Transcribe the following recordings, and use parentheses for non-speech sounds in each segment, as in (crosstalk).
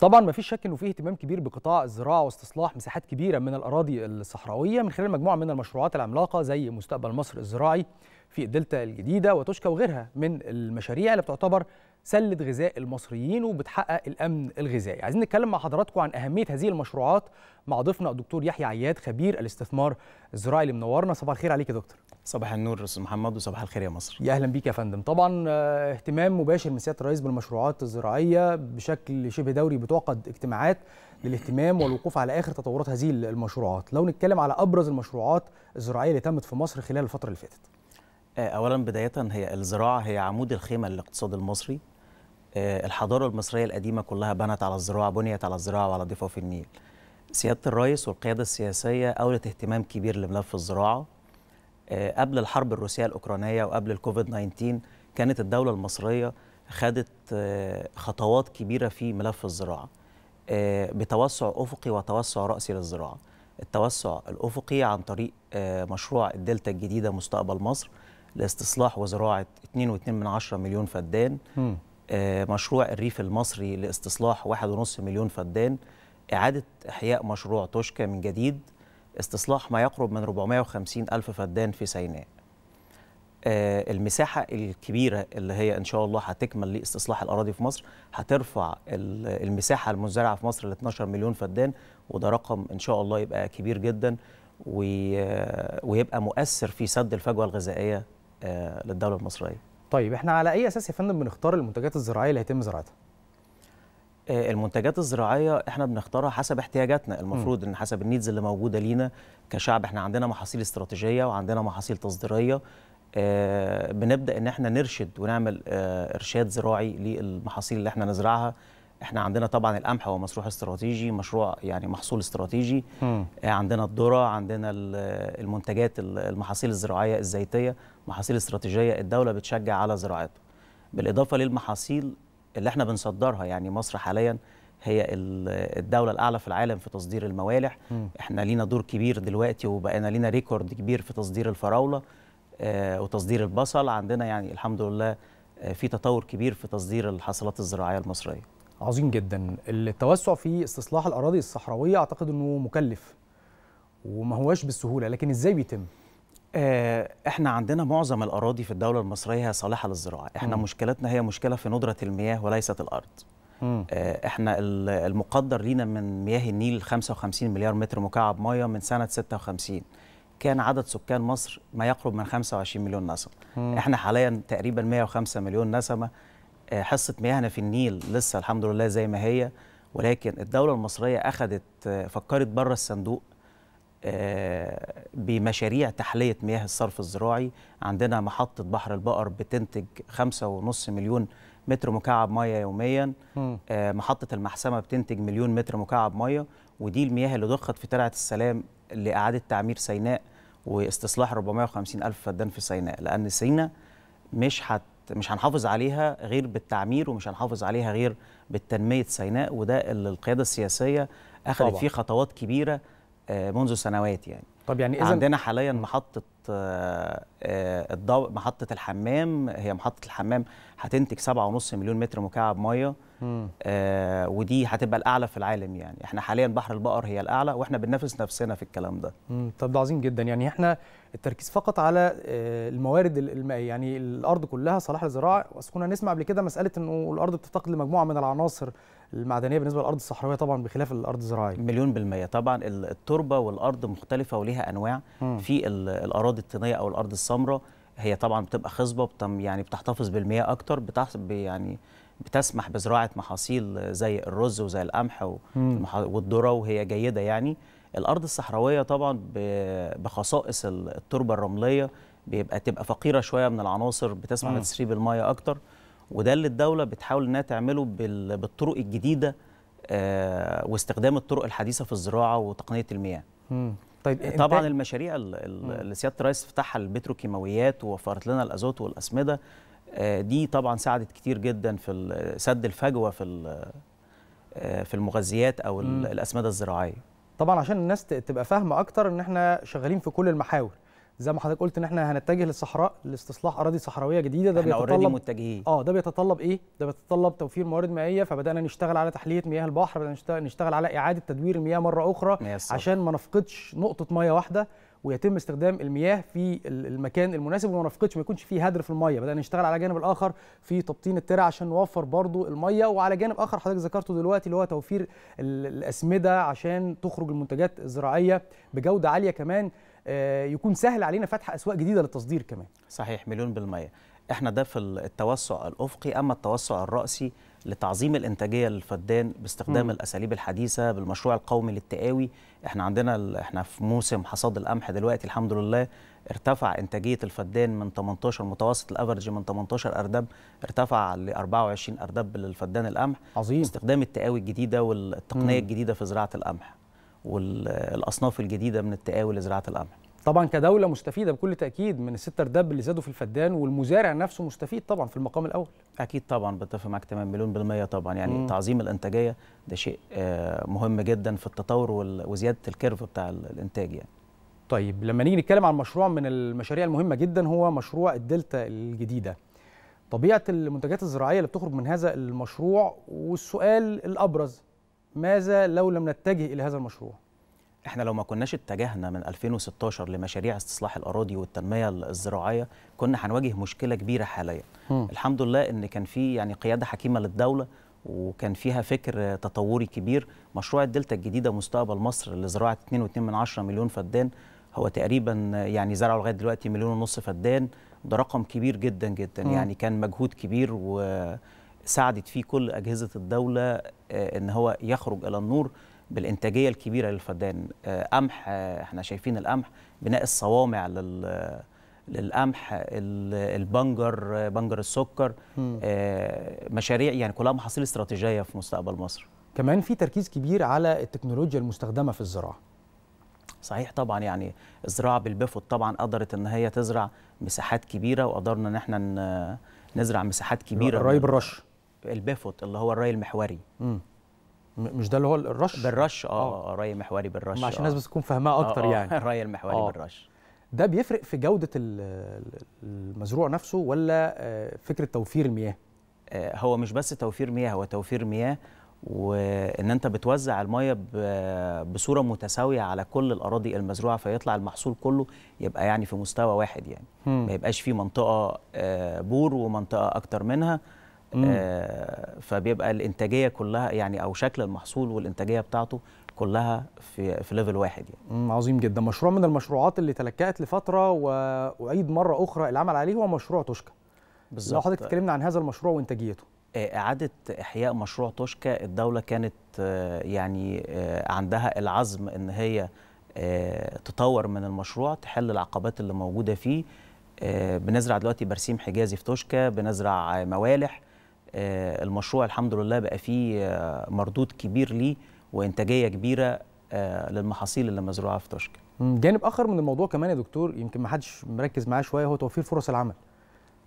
طبعا ما فيش شك انه في اهتمام كبير بقطاع الزراعه واستصلاح مساحات كبيره من الاراضي الصحراويه من خلال مجموعه من المشروعات العملاقه زي مستقبل مصر الزراعي في الدلتا الجديده وتوشكا وغيرها من المشاريع اللي بتعتبر سله غذاء المصريين وبتحقق الامن الغذائي. عايزين نتكلم مع حضراتكم عن اهميه هذه المشروعات مع ضيفنا الدكتور يحيى عياد خبير الاستثمار الزراعي اللي منورنا، صباح الخير عليك يا دكتور. صباح النور استاذ محمد وصباح الخير يا مصر يا اهلا بيك يا فندم طبعا آه، اهتمام مباشر من سياده الرئيس بالمشروعات الزراعيه بشكل شبه دوري بتعقد اجتماعات للاهتمام والوقوف على اخر تطورات هذه المشروعات لو نتكلم على ابرز المشروعات الزراعيه اللي تمت في مصر خلال الفتره اللي فاتت آه، اولا بدايه هي الزراعه هي عمود الخيمه للاقتصاد المصري آه، الحضاره المصريه القديمه كلها بنت على الزراعه بنيت على الزراعه وعلى ضفاف النيل سياده الرئيس والقياده السياسيه اولت اهتمام كبير لملف الزراعه آه، قبل الحرب الروسيه الاوكرانيه وقبل الكوفيد 19 كانت الدوله المصريه خدت آه، خطوات كبيره في ملف الزراعه آه، بتوسع افقي وتوسع راسي للزراعه التوسع الافقي عن طريق مشروع الدلتا الجديده مستقبل مصر لاستصلاح وزراعه 2.2 من مليون فدان مشروع الريف المصري لاستصلاح 1.5 مليون فدان إعادة إحياء مشروع توشكا من جديد استصلاح ما يقرب من 450 ألف فدان في سيناء آه، المساحة الكبيرة اللي هي إن شاء الله هتكمل لاستصلاح الأراضي في مصر هترفع المساحة المزرعة في مصر ل 12 مليون فدان وده رقم إن شاء الله يبقى كبير جدا آه، ويبقى مؤثر في سد الفجوة الغذائية آه، للدولة المصرية طيب احنا على أي أساس يا فندم بنختار المنتجات الزراعية اللي هيتم زراعتها؟ آه، المنتجات الزراعيه احنا بنختارها حسب احتياجاتنا المفروض ان حسب النيدز اللي موجوده لينا كشعب احنا عندنا محاصيل استراتيجيه وعندنا محاصيل تصديريه آه، بنبدا ان احنا نرشد ونعمل آه، ارشاد زراعي للمحاصيل اللي احنا نزرعها احنا عندنا طبعا القمح هو مشروع استراتيجي مشروع يعني محصول استراتيجي م. عندنا الذره عندنا المنتجات المحاصيل الزراعيه الزيتيه محاصيل استراتيجيه الدوله بتشجع على زراعتها بالاضافه للمحاصيل اللي احنا بنصدرها يعني مصر حاليا هي الدوله الاعلى في العالم في تصدير الموالح م. احنا لينا دور كبير دلوقتي وبقينا لينا ريكورد كبير في تصدير الفراوله آه، وتصدير البصل عندنا يعني الحمد لله آه، في تطور كبير في تصدير الحاصلات الزراعيه المصريه عظيم جدا التوسع في استصلاح الاراضي الصحراويه اعتقد انه مكلف وما هواش بالسهوله لكن ازاي بيتم آه، احنا عندنا معظم الاراضي في الدوله المصريه هي صالحه للزراعه احنا م. مشكلتنا هي مشكله في ندره المياه وليست الارض م. آه، احنا المقدر لينا من مياه النيل 55 مليار متر مكعب ميه من سنه 56 كان عدد سكان مصر ما يقرب من 25 مليون نسمه م. احنا حاليا تقريبا 105 مليون نسمه آه، حصه مياهنا في النيل لسه الحمد لله زي ما هي ولكن الدوله المصريه اخذت فكرت بره الصندوق آه، بمشاريع تحلية مياه الصرف الزراعي عندنا محطة بحر البقر بتنتج 5.5 مليون متر مكعب مياه يوميا آه، محطة المحسمة بتنتج مليون متر مكعب مياه ودي المياه اللي ضخت في ترعة السلام لإعادة تعمير سيناء واستصلاح 450 ألف فدان في سيناء لأن سيناء مش هت مش هنحافظ عليها غير بالتعمير ومش هنحافظ عليها غير بالتنمية سيناء وده اللي القيادة السياسية أخذت طبعا. فيه خطوات كبيرة آه، منذ سنوات يعني طب يعني إذن عندنا حاليا محطه آه، آه، الضوء محطه الحمام هي محطه الحمام هتنتج 7.5 مليون متر مكعب ميه آه ودي هتبقى الاعلى في العالم يعني احنا حاليا بحر البقر هي الاعلى واحنا بننافس نفسنا في الكلام ده طب ده عظيم جدا يعني احنا التركيز فقط على الموارد المائيه يعني الارض كلها صلاح للزراعه كنا نسمع قبل كده مساله انه الارض بتفتقد لمجموعه من العناصر المعدنيه بالنسبه للارض الصحراويه طبعا بخلاف الارض الزراعيه مليون بالميه طبعا التربه والارض مختلفه وليها انواع م. في الاراضي الطينيه او الارض السمراء هي طبعا بتبقى خصبه بتم يعني بتحتفظ بالمياه اكتر بتح يعني بتسمح بزراعه محاصيل زي الرز وزي القمح والذره وهي جيده يعني الارض الصحراويه طبعا بخصائص التربه الرمليه بيبقى تبقى فقيره شويه من العناصر بتسمح لتسريب المياه اكتر وده اللي الدوله بتحاول انها تعمله بالطرق الجديده آه، واستخدام الطرق الحديثه في الزراعه وتقنيه المياه طيب طبعا المشاريع اللي سياده الرئيس فتحها البتروكيماويات ووفرت لنا الازوت والاسمده آه، دي طبعا ساعدت كتير جدا في سد الفجوه في آه، في المغذيات او الاسمده الزراعيه طبعا عشان الناس تبقى فاهمه اكتر ان احنا شغالين في كل المحاور زي ما حضرتك قلت ان احنا هنتجه للصحراء لاستصلاح اراضي صحراويه جديده ده بيتطلب متجهين اه ده بيتطلب ايه ده بيتطلب توفير موارد مائيه فبدانا نشتغل على تحليه مياه البحر بدانا نشتغل على اعاده تدوير المياه مره اخرى عشان ما نفقدش نقطه مياه واحده ويتم استخدام المياه في المكان المناسب وما نفقدش ما يكونش فيه هدر في الميه بدانا نشتغل على جانب الاخر في تبطين الترع عشان نوفر برضو الميه وعلى جانب اخر حضرتك ذكرته دلوقتي اللي هو توفير الاسمده عشان تخرج المنتجات الزراعيه بجوده عاليه كمان آه، يكون سهل علينا فتح اسواق جديده للتصدير كمان صحيح مليون بالميه احنا ده في التوسع الافقي اما التوسع الراسي لتعظيم الانتاجيه للفدان باستخدام م. الاساليب الحديثه بالمشروع القومي للتقاوي احنا عندنا احنا في موسم حصاد القمح دلوقتي الحمد لله ارتفع انتاجيه الفدان من 18 متوسط الافرج من 18 ارداب ارتفع ل 24 ارداب للفدان القمح عظيم باستخدام التقاوي الجديده والتقنيه م. الجديده في زراعه القمح والاصناف الجديده من التقاوي لزراعه القمح طبعا كدوله مستفيده بكل تاكيد من الستر دب اللي زادوا في الفدان والمزارع نفسه مستفيد طبعا في المقام الاول اكيد طبعا بتفق معاك تمام مليون بالميه طبعا يعني مم. تعظيم الانتاجيه ده شيء آه، مهم جدا في التطور وزياده الكيرف بتاع الانتاج يعني طيب لما نيجي نتكلم عن مشروع من المشاريع المهمه جدا هو مشروع الدلتا الجديده طبيعه المنتجات الزراعيه اللي بتخرج من هذا المشروع والسؤال الابرز ماذا لو لم نتجه الى هذا المشروع؟ احنا لو ما كناش اتجهنا من 2016 لمشاريع استصلاح الاراضي والتنميه الزراعيه كنا هنواجه مشكله كبيره حاليا م. الحمد لله ان كان في يعني قياده حكيمه للدوله وكان فيها فكر تطوري كبير مشروع الدلتا الجديده مستقبل مصر لزراعه 2.2 مليون فدان هو تقريبا يعني زرعوا لغايه دلوقتي مليون ونص فدان ده رقم كبير جدا جدا م. يعني كان مجهود كبير و ساعدت فيه كل أجهزة الدولة آه، أن هو يخرج إلى النور بالإنتاجية الكبيرة للفدان آه، قمح آه، احنا شايفين القمح بناء الصوامع لل للقمح البنجر بنجر السكر مشاريع يعني كلها محاصيل استراتيجية في مستقبل مصر كمان في تركيز كبير على التكنولوجيا المستخدمة في الزراعة صحيح طبعا يعني الزراعه بالبيفوت طبعا قدرت ان هي تزرع مساحات كبيره وقدرنا ان احنا نزرع مساحات كبيره قريب الرش البيفوت اللي هو الراي المحوري م. مش ده اللي هو الرش بالرش اه, آه. آه، راي محوري بالرش عشان آه. الناس آه. بس تكون فاهمها آه، اكتر آه. آه. يعني الراي (laughs) المحوري آه. بالرش ده بيفرق في جوده المزروع نفسه ولا فكره توفير المياه هو مش بس توفير مياه هو توفير مياه وان انت بتوزع الميه بصوره متساويه على كل الاراضي المزروعه فيطلع المحصول كله يبقى يعني في مستوى واحد يعني ما يبقاش في منطقه بور ومنطقه اكتر منها آه فبيبقى الانتاجيه كلها يعني او شكل المحصول والانتاجيه بتاعته كلها في في ليفل واحد يعني. عظيم جدا مشروع من المشروعات اللي تلكأت لفتره واعيد مره اخرى العمل عليه هو مشروع توشكا بالظبط لو حضرتك اتكلمنا عن هذا المشروع وانتاجيته آه، إعادة إحياء مشروع توشكا الدولة كانت آه، يعني آه، عندها العزم إن هي تطور من المشروع تحل العقبات اللي موجودة فيه بنزرع دلوقتي برسيم حجازي في توشكا بنزرع موالح آه، المشروع الحمد لله بقى فيه آه، مردود كبير ليه وانتاجيه كبيره آه، للمحاصيل اللي مزروعه في طشك جانب اخر من الموضوع كمان يا دكتور يمكن ما حدش مركز معاه شويه هو توفير فرص العمل.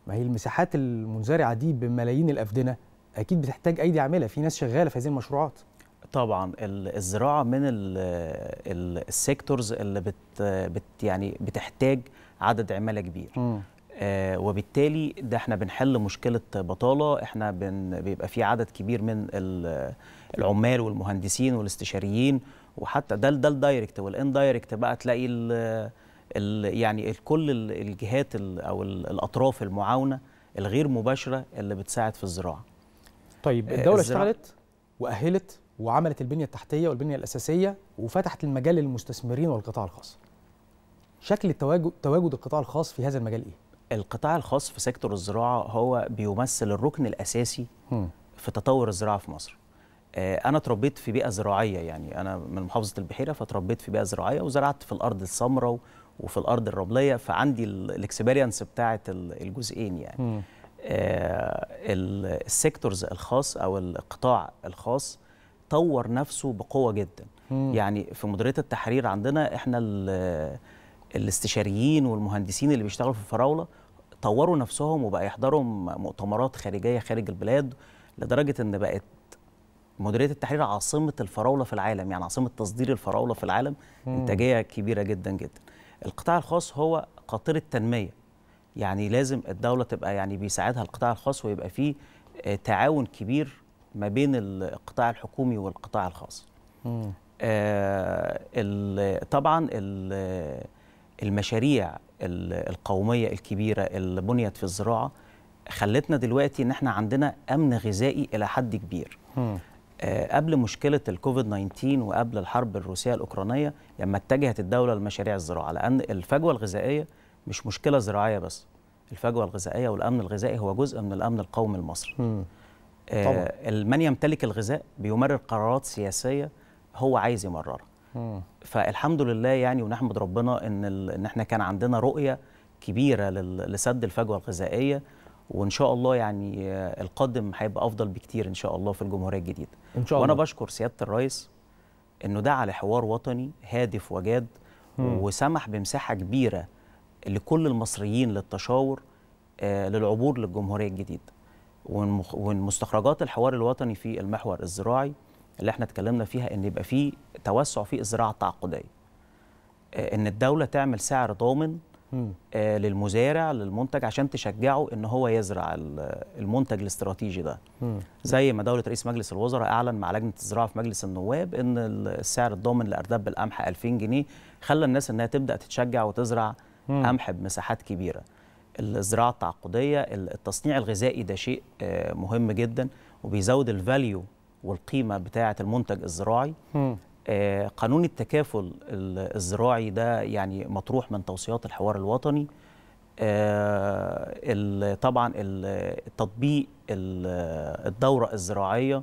ما هي المساحات المنزرعه دي بملايين الافدنه اكيد بتحتاج ايدي عامله في ناس شغاله في هذه المشروعات. طبعا الزراعه من السيكتورز اللي بت, بت يعني بتحتاج عدد عماله كبير. م. آه، وبالتالي ده احنا بنحل مشكله بطاله احنا بن بيبقى في عدد كبير من العمال والمهندسين والاستشاريين وحتى ده ده الدايركت والاندايركت بقى تلاقي الـ الـ يعني كل الجهات او الاطراف المعاونه الغير مباشره اللي بتساعد في الزراعه. طيب آه، الدوله اشتغلت واهلت وعملت البنيه التحتيه والبنيه الاساسيه وفتحت المجال للمستثمرين والقطاع الخاص. شكل التواجد تواجد القطاع الخاص في هذا المجال ايه؟ القطاع الخاص في سيكتور الزراعه هو بيمثل الركن الاساسي في تطور الزراعه في مصر آه، انا اتربيت في بيئه زراعيه يعني انا من محافظه البحيره فتربيت في بيئه زراعيه وزرعت في الارض السمراء وفي الارض الرمليه فعندي الاكسبيرينس بتاعه الجزئين يعني آه، السيكتورز الخاص او القطاع الخاص طور نفسه بقوه جدا يعني في مديريه التحرير عندنا احنا الاستشاريين والمهندسين اللي بيشتغلوا في الفراوله طوروا نفسهم وبقى يحضروا مؤتمرات خارجيه خارج البلاد لدرجه ان بقت مديريه التحرير عاصمه الفراوله في العالم يعني عاصمه تصدير الفراوله في العالم مم. انتاجيه كبيره جدا جدا القطاع الخاص هو قاطره التنميه يعني لازم الدوله تبقى يعني بيساعدها القطاع الخاص ويبقى فيه آه، تعاون كبير ما بين القطاع الحكومي والقطاع الخاص آه ال طبعا المشاريع القوميه الكبيره اللي بنيت في الزراعه خلتنا دلوقتي ان احنا عندنا امن غذائي الى حد كبير آه، قبل مشكله الكوفيد 19 وقبل الحرب الروسيه الاوكرانيه لما اتجهت الدوله لمشاريع الزراعه لان الفجوه الغذائيه مش مشكله زراعيه بس الفجوه الغذائيه والامن الغذائي هو جزء من الامن القومي المصري م. آه من يمتلك الغذاء بيمرر قرارات سياسيه هو عايز يمررها فالحمد لله يعني ونحمد ربنا ان ان احنا كان عندنا رؤيه كبيره لسد الفجوه الغذائيه وان شاء الله يعني القادم هيبقى افضل بكتير ان شاء الله في الجمهوريه الجديده ان شاء الله وانا بشكر سياده الرئيس انه دعا لحوار وطني هادف وجاد مم. وسمح بمساحه كبيره لكل المصريين للتشاور آه، للعبور للجمهوريه الجديده ومستخرجات الحوار الوطني في المحور الزراعي اللي احنا اتكلمنا فيها ان يبقى في توسع في الزراعه التعاقديه آه، ان الدوله تعمل سعر ضامن آه، للمزارع للمنتج عشان تشجعه ان هو يزرع المنتج الاستراتيجي ده زي ما دوله رئيس مجلس الوزراء اعلن مع لجنه الزراعه في مجلس النواب ان السعر الضامن لارداب القمح 2000 جنيه خلى الناس انها تبدا تتشجع وتزرع قمح بمساحات كبيره الزراعه التعاقديه التصنيع الغذائي ده شيء آه، مهم جدا وبيزود الفاليو والقيمه بتاعه المنتج الزراعي آه قانون التكافل الزراعي ده يعني مطروح من توصيات الحوار الوطني آه، طبعا تطبيق الدوره الزراعيه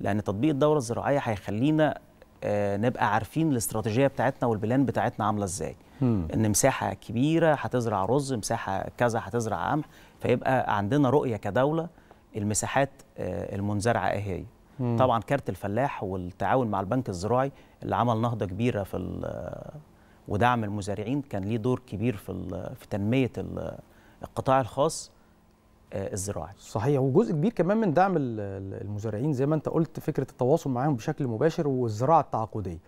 لان تطبيق الدوره الزراعيه هيخلينا آه، نبقى عارفين الاستراتيجيه بتاعتنا والبلان بتاعتنا عامله ازاي ان مساحه كبيره هتزرع رز مساحه كذا هتزرع قمح فيبقى عندنا رؤيه كدوله المساحات آه، المنزرعه اهي هي مم. طبعا كارت الفلاح والتعاون مع البنك الزراعي اللي عمل نهضه كبيره في ودعم المزارعين كان ليه دور كبير في في تنميه القطاع الخاص آه، الزراعي صحيح وجزء كبير كمان من دعم المزارعين زي ما انت قلت فكره التواصل معاهم بشكل مباشر والزراعه التعاقديه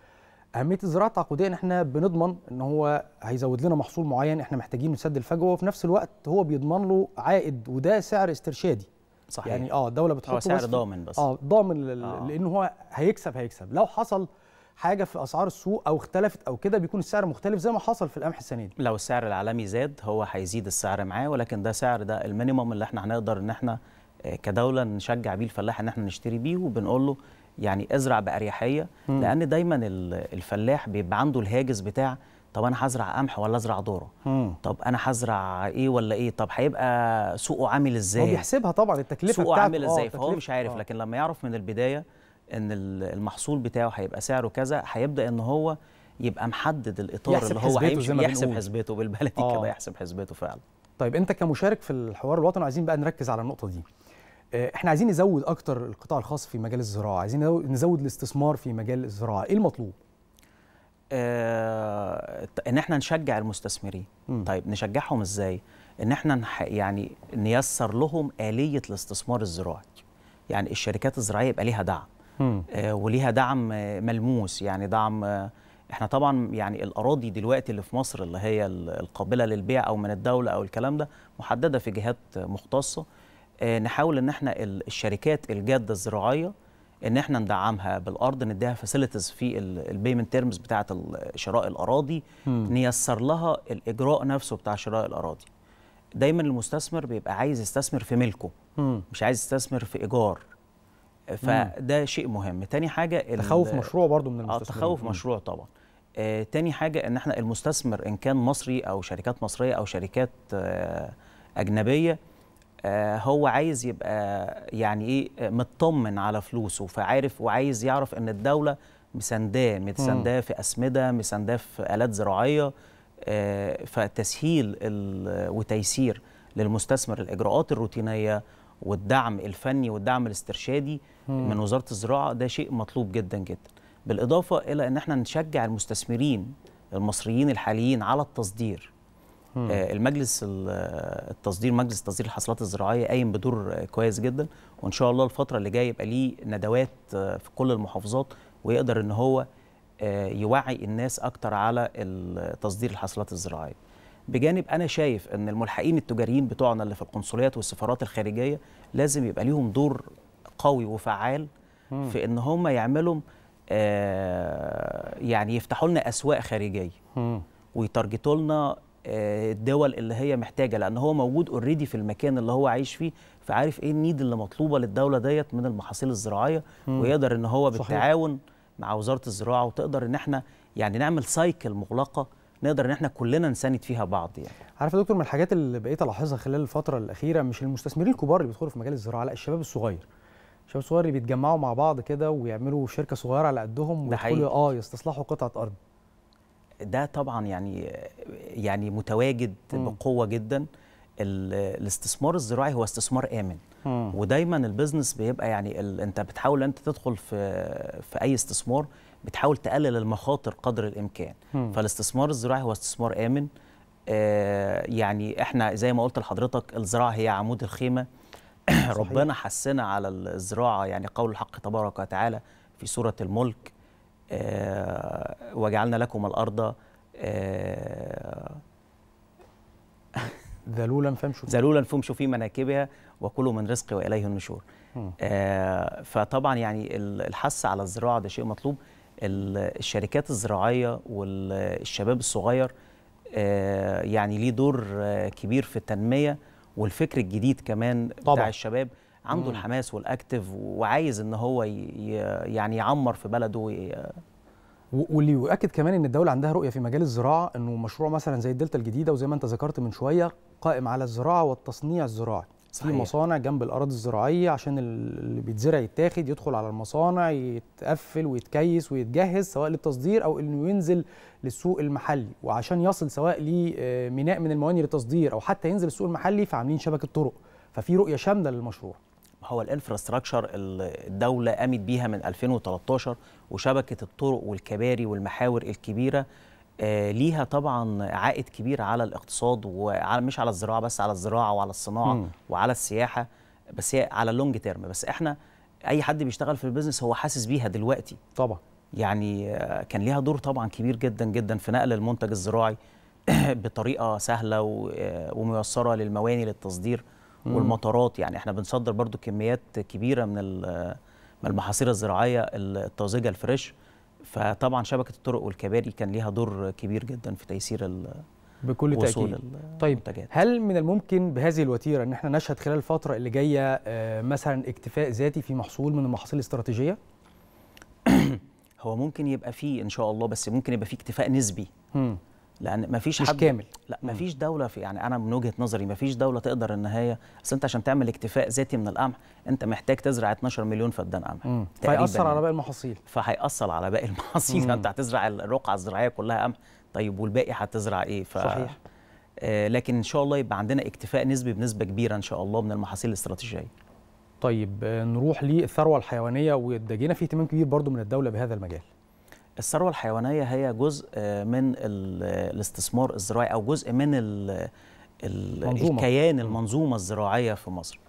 اهميه الزراعه التعاقديه ان احنا بنضمن ان هو هيزود لنا محصول معين احنا محتاجين نسد الفجوه وفي نفس الوقت هو بيضمن له عائد وده سعر استرشادي صحيح. يعني اه الدوله بتحط هو سعر ضامن بس اه ضامن آه. لان هو هيكسب هيكسب لو حصل حاجه في اسعار السوق او اختلفت او كده بيكون السعر مختلف زي ما حصل في القمح السنه دي لو السعر العالمي زاد هو هيزيد السعر معاه ولكن ده سعر ده المينيمم اللي احنا هنقدر ان احنا آه، كدوله نشجع بيه الفلاح ان احنا نشتري بيه وبنقول له يعني ازرع باريحيه لان دايما الفلاح بيبقى عنده الهاجس بتاع طب انا هزرع قمح ولا ازرع ذره طب انا هزرع ايه ولا ايه طب هيبقى سوقه عامل ازاي هو بيحسبها طبعا التكلفه سوقه بتاعته عامل آه، ازاي فهو مش عارف أوه. لكن لما يعرف من البدايه ان المحصول بتاعه هيبقى سعره كذا هيبدا ان هو يبقى محدد الاطار اللي هو هيمشي يحسب حسبته بالبلدي كده آه. يحسب حسبته فعلا طيب انت كمشارك في الحوار الوطني عايزين بقى نركز على النقطه دي آه، احنا عايزين نزود اكتر القطاع الخاص في مجال الزراعه عايزين نزود الاستثمار في مجال الزراعه ايه المطلوب آه ان احنا نشجع المستثمرين م. طيب نشجعهم ازاي ان احنا نح... يعني نيسر لهم آلية الاستثمار الزراعي يعني الشركات الزراعية يبقى ليها دعم آه وليها دعم ملموس يعني دعم آه احنا طبعا يعني الاراضي دلوقتي اللي في مصر اللي هي القابله للبيع او من الدوله او الكلام ده محدده في جهات مختصه آه، نحاول ان احنا الشركات الجاده الزراعيه ان احنا ندعمها بالارض نديها فاسيلتيز في البيمنت تيرمز بتاعه شراء الاراضي م. نيسر لها الاجراء نفسه بتاع شراء الاراضي دايما المستثمر بيبقى عايز يستثمر في ملكه م. مش عايز يستثمر في ايجار فده شيء مهم تاني حاجه تخوف مشروع برضو من المستثمر آه، تخوف مشروع طبعا آه، تاني حاجه ان احنا المستثمر ان كان مصري او شركات مصريه او شركات آه، اجنبيه آه، هو عايز يبقى يعني ايه مطمن على فلوسه فعارف وعايز يعرف ان الدوله مسانداه مسنداه في اسمده مسانداه في الات زراعيه آه، فتسهيل وتيسير للمستثمر الاجراءات الروتينيه والدعم الفني والدعم الاسترشادي مم. من وزاره الزراعه ده شيء مطلوب جدا جدا بالاضافه الى ان احنا نشجع المستثمرين المصريين الحاليين على التصدير آه، المجلس آه، التصدير مجلس تصدير الحاصلات الزراعيه قايم بدور كويس جدا وان شاء الله الفتره اللي جايه يبقى ليه ندوات آه، في كل المحافظات ويقدر ان هو يوعي الناس اكتر على تصدير الحاصلات الزراعيه بجانب انا شايف ان الملحقين التجاريين بتوعنا اللي في القنصليات والسفارات الخارجيه لازم يبقى ليهم دور قوي وفعال في ان هم يعملوا يعني يفتحوا لنا اسواق خارجيه ويتارجتوا لنا آه، الدول اللي هي محتاجه لان هو موجود اوريدي في المكان اللي هو عايش فيه فعارف ايه النيد اللي مطلوبه للدوله ديت من المحاصيل الزراعيه مم. ويقدر ان هو بالتعاون مع وزاره الزراعه وتقدر ان احنا يعني نعمل سايكل مغلقه نقدر ان احنا كلنا نساند فيها بعض يعني عارف يا دكتور من الحاجات اللي بقيت الاحظها خلال الفتره الاخيره مش المستثمرين الكبار اللي بيدخلوا في مجال الزراعه لا الشباب الصغير الشباب الصغير اللي بيتجمعوا مع بعض كده ويعملوا شركه صغيره على قدهم ويدخلوا اه يستصلحوا قطعه ارض ده طبعا يعني يعني متواجد م. بقوه جدا الاستثمار الزراعي هو استثمار امن م. ودايما البيزنس بيبقى يعني ال... انت بتحاول انت تدخل في في اي استثمار بتحاول تقلل المخاطر قدر الامكان م. فالاستثمار الزراعي هو استثمار امن آه يعني احنا زي ما قلت لحضرتك الزراعه هي عمود الخيمه (clears throat) ربنا حسنا على الزراعه يعني قول الحق تبارك وتعالى في سوره الملك آه، وجعلنا لكم الارض آه، (laughs) ذلولا فامشوا ذلولا فامشوا في مناكبها وكلوا من رزقي واليه النشور آه فطبعا يعني الحث على الزراعه ده شيء مطلوب الشركات الزراعيه والشباب الصغير آه يعني ليه دور آه، كبير في التنميه والفكر الجديد كمان طبعا. بتاع الشباب عنده مم. الحماس والاكتف وعايز ان هو يعني يعمر في بلده واللي يؤكد كمان ان الدوله عندها رؤيه في مجال الزراعه انه مشروع مثلا زي الدلتا الجديده وزي ما انت ذكرت من شويه قائم على الزراعه والتصنيع الزراعي صحيح. في مصانع جنب الاراضي الزراعيه عشان اللي بيتزرع يتاخد يدخل على المصانع يتقفل ويتكيس ويتجهز سواء للتصدير او انه ينزل للسوق المحلي وعشان يصل سواء لميناء آه، من المواني للتصدير او حتى ينزل السوق المحلي فعاملين شبكه طرق ففي رؤيه شامله للمشروع هو الانفراستراكشر الدوله قامت بيها من 2013 وشبكه الطرق والكباري والمحاور الكبيره آه، ليها طبعا عائد كبير على الاقتصاد وعلى مش على الزراعه بس على الزراعه وعلى الصناعه م. وعلى السياحه بس هي على اللونج تيرم بس احنا اي حد بيشتغل في البيزنس هو حاسس بيها دلوقتي طبعا يعني آه، كان ليها دور طبعا كبير جدا جدا في نقل المنتج الزراعي (coughs) بطريقه سهله آه، وميسره للمواني للتصدير والمطارات يعني احنا بنصدر برضو كميات كبيره من من المحاصيل الزراعيه الطازجه الفريش فطبعا شبكه الطرق والكباري كان ليها دور كبير جدا في تيسير بكل تأكيد طيب المنتجات. هل من الممكن بهذه الوتيرة أن احنا نشهد خلال الفترة اللي جاية آه، مثلا اكتفاء ذاتي في محصول من المحاصيل الاستراتيجية؟ (clears throat) هو ممكن يبقى فيه إن شاء الله بس ممكن يبقى فيه اكتفاء نسبي م. لان ما فيش مش حد كامل لا ما فيش دوله في يعني انا من وجهه نظري ما فيش دوله تقدر ان هي اصل انت عشان تعمل اكتفاء ذاتي من القمح انت محتاج تزرع 12 مليون فدان قمح فهيأثر على باقي المحاصيل فهيأثر على باقي المحاصيل انت هتزرع الرقعه الزراعيه كلها قمح طيب والباقي هتزرع ايه ف... صحيح آه لكن ان شاء الله يبقى عندنا اكتفاء نسبي بنسبه كبيره ان شاء الله من المحاصيل الاستراتيجيه طيب آه، نروح للثروه الحيوانيه واتجينا في اهتمام كبير برضو من الدوله بهذا المجال الثروه الحيوانيه هي جزء آه، من الاستثمار الزراعي او جزء من ال منظومة. الكيان المنظومه الزراعيه في مصر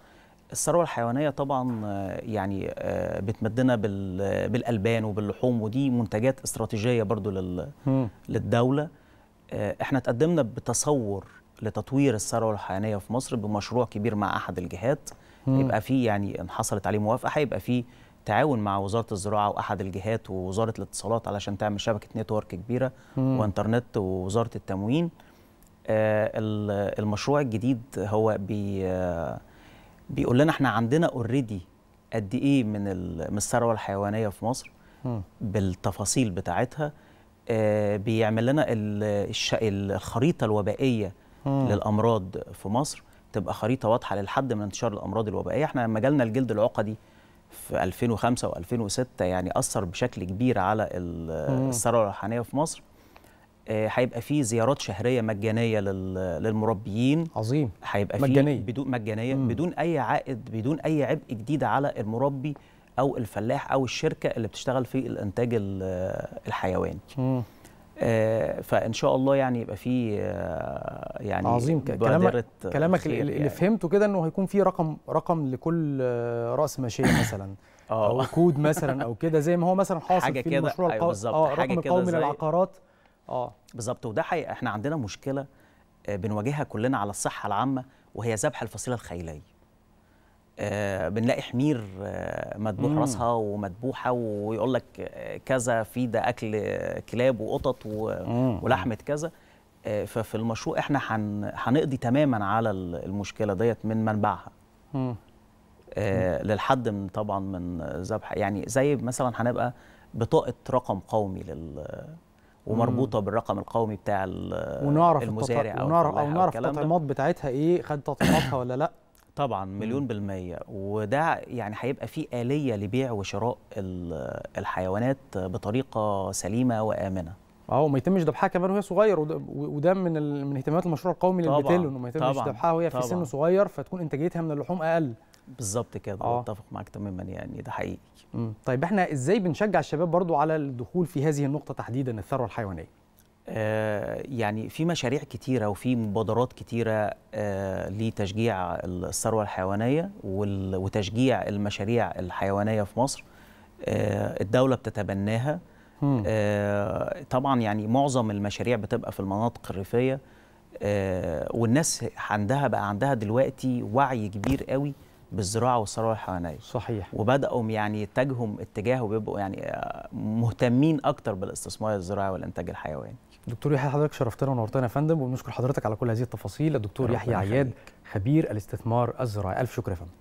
الثروه الحيوانيه طبعا آه، يعني آه، بتمدنا بالالبان وباللحوم ودي منتجات استراتيجيه برضو لل للدوله احنا تقدمنا بتصور لتطوير الثروه الحيوانيه في مصر بمشروع كبير مع احد الجهات يبقى فيه يعني ان حصلت عليه موافقه هيبقى فيه تعاون مع وزاره الزراعه واحد الجهات ووزاره الاتصالات علشان تعمل شبكه نتورك كبيره مم. وانترنت ووزاره التموين آه، المشروع الجديد هو بي آه، بيقول لنا احنا عندنا اوريدي قد ايه من من الثروه الحيوانيه في مصر بالتفاصيل بتاعتها آه، بيعمل لنا الخريطه الوبائيه للامراض في مصر تبقى خريطه واضحه للحد من انتشار الامراض الوبائيه احنا لما جالنا الجلد العقدي في 2005 و2006 يعني اثر بشكل كبير على الثروه الروحانيه في مصر آه، هيبقى في زيارات شهريه مجانيه للمربيين عظيم هيبقى في مجانية. بدون مجانيه مم. بدون اي عائد بدون اي عبء جديد على المربي او الفلاح او الشركه اللي بتشتغل في الانتاج الحيواني آه، فان شاء الله يعني يبقى في آه، يعني عظيم كلامك آه، كلامك اللي يعني. فهمته كده انه هيكون في رقم رقم لكل راس ماشيه (coughs) مثلا او كود مثلا او كده زي ما هو مثلا حاصل حاجة في المشروع أيوة، آه أيوة الرقم القومي للعقارات اه بالظبط وده حقيقه احنا عندنا مشكله بنواجهها كلنا على الصحه العامه وهي ذبح الفصيله الخيليه آه، بنلاقي حمير آه، مدبوح مم. راسها ومدبوحه ويقول لك آه، كذا في ده اكل كلاب وقطط ولحمه كذا ففي المشروع احنا هنقضي تماما على المشكله ديت من منبعها مم. آه للحد من طبعا من ذبح يعني زي مثلا هنبقى بطاقه رقم قومي لل ومربوطه بالرقم القومي بتاع ونعرف المزارع ونعرف او, أو نعرف التطعيمات بتاعتها ايه خد تطعيماتها ولا لا طبعا مليون م. بالمية وده يعني هيبقى في آلية لبيع وشراء الحيوانات بطريقة سليمة وآمنة اه وما يتمش ذبحها كمان وهي صغير وده, من ال... من اهتمامات المشروع القومي للبتيل انه ما يتمش ذبحها وهي في سن صغير فتكون انتاجيتها من اللحوم اقل بالظبط كده اه. اتفق معاك تماما يعني ده حقيقي مم. طيب احنا ازاي بنشجع الشباب برضو على الدخول في هذه النقطه تحديدا الثروه الحيوانيه آه، يعني في مشاريع كتيرة وفي مبادرات كتيرة آه، لتشجيع الثروة الحيوانية وتشجيع المشاريع الحيوانية في مصر آه، الدولة بتتبناها طبعا يعني معظم المشاريع بتبقى في المناطق الريفية والناس عندها بقى عندها دلوقتي وعي كبير قوي بالزراعه والثروه الحيوانيه صحيح وبداوا يعني يتجهوا اتجاه وبيبقوا يعني مهتمين اكتر بالاستثمار الزراعي والانتاج الحيواني دكتور يحيى حضرتك شرفتنا ونورتنا يا فندم وبنشكر حضرتك على كل هذه التفاصيل الدكتور يحيى عياد خبير الاستثمار الزراعي الف شكر يا فندم